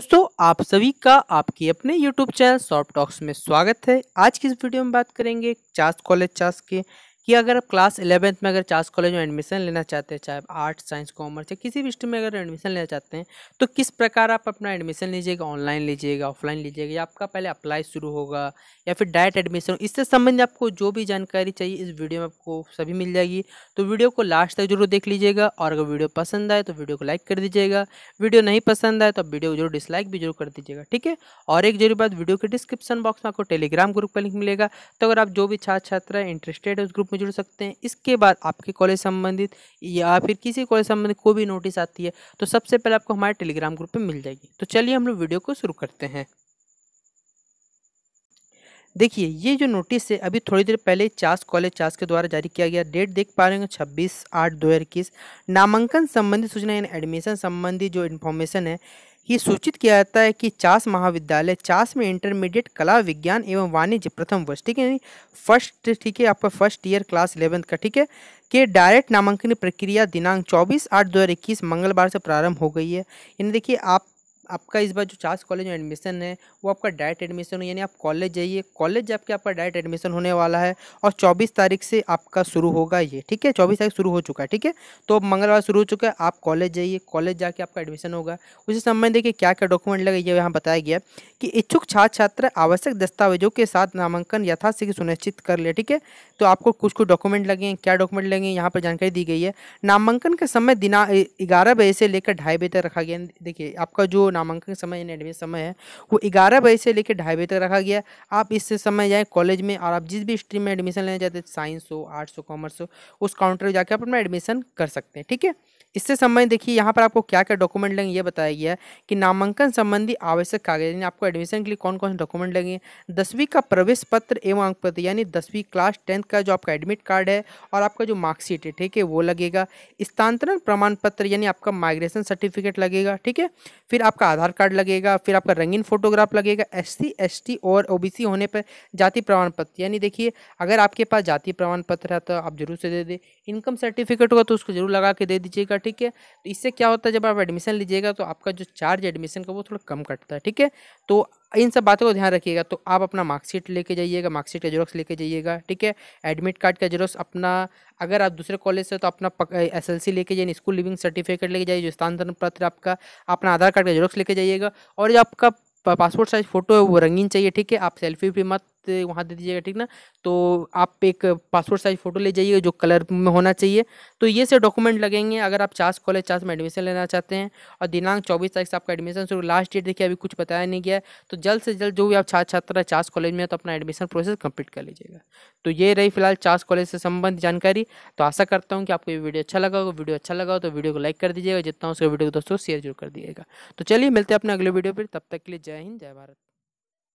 दोस्तों आप सभी का आपके अपने YouTube चैनल सॉफ्ट टॉक्स में स्वागत है आज की इस वीडियो में बात करेंगे चास कॉलेज चास के कि अगर आप क्लास इलेवेंथ में अगर चार्स कॉलेज में एडमिशन लेना चाहते हैं चाहे आर्ट्स साइंस कॉमर्स या किसी भी स्ट्रीम में अगर एडमिशन लेना चाहते हैं तो किस प्रकार आप अपना एडमिशन लीजिएगा ऑनलाइन लीजिएगा ऑफलाइन लीजिएगा या आपका पहले अप्लाई शुरू होगा या फिर डायरेक्ट एडमिशन इससे संबंधित आपको जो भी जानकारी चाहिए इस वीडियो में आपको सभी मिल जाएगी तो वीडियो को लास्ट तक जरूर देख लीजिएगा और अगर वीडियो पसंद आए तो वीडियो को लाइक कर दीजिएगा वीडियो नहीं पसंद आए तो वीडियो को जरूर डिसलाइक भी जरूर कर दीजिएगा ठीक है और एक जरूरी बात वीडियो के डिस्क्रिप्शन बॉक्स में आपको टेलीग्राम ग्रुप का लिंक मिलेगा तो अगर आप जो भी छात्र छात्रा इंटरेस्टेड है उस ग्रुप में जुड़ सकते हैं इसके बाद आपके कॉलेज संबंधित या फिर किसी कॉलेज संबंधित कोई भी नोटिस आती है तो सबसे पहले आपको हमारे टेलीग्राम ग्रुप पर मिल जाएगी तो चलिए हम लोग वीडियो को शुरू करते हैं देखिए ये जो नोटिस है अभी थोड़ी देर पहले चास कॉलेज चास के द्वारा जारी किया गया डेट देख पा रहे हैं छब्बीस आठ दो हज़ार इक्कीस नामांकन संबंधी सूचना यानी एडमिशन संबंधी जो इन्फॉर्मेशन है ये सूचित किया जाता है कि चास महाविद्यालय चास में इंटरमीडिएट कला विज्ञान एवं वाणिज्य प्रथम वर्ष ठीक है फर्स्ट ठीक है आपका फर्स्ट ईयर क्लास इलेवेंथ का ठीक है के डायरेक्ट नामांकन प्रक्रिया दिनांक 24 आठ 2021 मंगलवार से प्रारंभ हो गई है यानी देखिए आप आपका इस बार जो चार्ज कॉलेज में एडमिशन है वो आपका डायरेक्ट एडमिशन यानी आप कॉलेज जाइए कॉलेज जाके आपका डायरेक्ट एडमिशन होने वाला है और चौबीस तारीख से आपका शुरू होगा ये ठीक है चौबीस तारीख शुरू हो चुका है ठीक है तो मंगलवार शुरू हो चुका है आप कॉलेज जाइए कॉलेज जाके आपका एडमिशन होगा उसी समय देखिए क्या क्या डॉक्यूमेंट लगे ये यहाँ बताया गया कि इच्छुक छात्र छात्र आवश्यक दस्तावेजों के साथ नामांकन यथाशीघ्र सुनिश्चित कर ले ठीक है तो आपको कुछ कुछ डॉक्यूमेंट लगे हैं क्या डॉक्यूमेंट लगे हैं यहाँ पर जानकारी दी गई है नामांकन का समय दिना ग्यारह बजे से लेकर ढाई बजे तक रखा गया देखिए आपका जो नामांकन समय यानी एडमिशन समय है वो ग्यारह बजे से लेकर ढाई बजे तक रखा गया आप इससे समय जाएँ कॉलेज में और आप जिस भी स्ट्रीम में एडमिशन लेना चाहते हैं साइंस हो आर्ट्स हो कॉमर्स हो उस काउंटर पर जाकर आप अपना एडमिशन कर सकते हैं ठीक है इससे संबंधित देखिए यहाँ पर आपको क्या क्या डॉक्यूमेंट लगेंगे ये बताया गया है कि नामांकन संबंधी आवश्यक कागज यानी आपको एडमिशन के लिए कौन कौन से डॉक्यूमेंट लगेंगे दसवीं का प्रवेश पत्र एवं अंक पत्र यानी दसवीं क्लास टेंथ का जो आपका एडमिट कार्ड है और आपका जो मार्कशीट है ठीक है वो लगेगा स्थानांतरण प्रमाण पत्र यानी आपका माइग्रेशन सर्टिफिकेट लगेगा ठीक है फिर आपका आधार कार्ड लगेगा फिर आपका रंगीन फोटोग्राफ लगेगा एस सी और ओ होने पर जाति प्रमाण पत्र यानी देखिए अगर आपके पास जाति प्रमाण पत्र है तो आप जरूर से दे दें इनकम सर्टिफिकेट होगा तो उसको जरूर लगा के दे दीजिएगा ठीक है तो इससे क्या होता है जब आप एडमिशन लीजिएगा तो आपका जो चार्ज एडमिशन का वो थोड़ा कम कटता है ठीक है तो इन सब बातों को ध्यान रखिएगा तो आप अपना मार्कशीट लेके जाइएगा मार्कशीट का जेरोक्स लेके जाइएगा ठीक है एडमिट कार्ड का जेरोक्स अपना अगर आप दूसरे कॉलेज से तो अपना एस एल सी लेके जाइए स्कूल लिविंग सर्टिफिकेट लेके जाइए जो स्थानांतरण पत्र आपका अपना आधार कार्ड का जेरोक्स लेके जाइएगा और जो आपका पासपोर्ट साइज़ फ़ोटो है वो रंगीन चाहिए ठीक है आप सेल्फी भी मत वहाँ दे दीजिएगा ठीक ना तो आप एक पासपोर्ट साइज फ़ोटो ले जाइए जो कलर में होना चाहिए तो ये से डॉक्यूमेंट लगेंगे अगर आप चार्ज कॉलेज चार्ज में एडमिशन लेना चाहते हैं और दिनांक चौबीस तारीख से आपका एडमिशन शुरू लास्ट डेट देखिए अभी कुछ बताया नहीं गया तो जल्द से जल्द जो भी आप छात्र छात्रा चार्ज कॉलेज में है तो अपना एडमिशन प्रोसेस कंप्लीट कर लीजिएगा तो ये रही फिलहाल चार्ज कॉलेज से संबंधित जानकारी तो आशा करता हूँ कि आपको ये वीडियो अच्छा लगा हो वीडियो अच्छा लगा हो तो वीडियो को लाइक कर दीजिएगा जितना उसके वीडियो को दोस्तों शेयर जरूर कर दिएगा तो चलिए मिलते हैं अपने अगले वीडियो पर तब तक के लिए जय हिंद जय भारत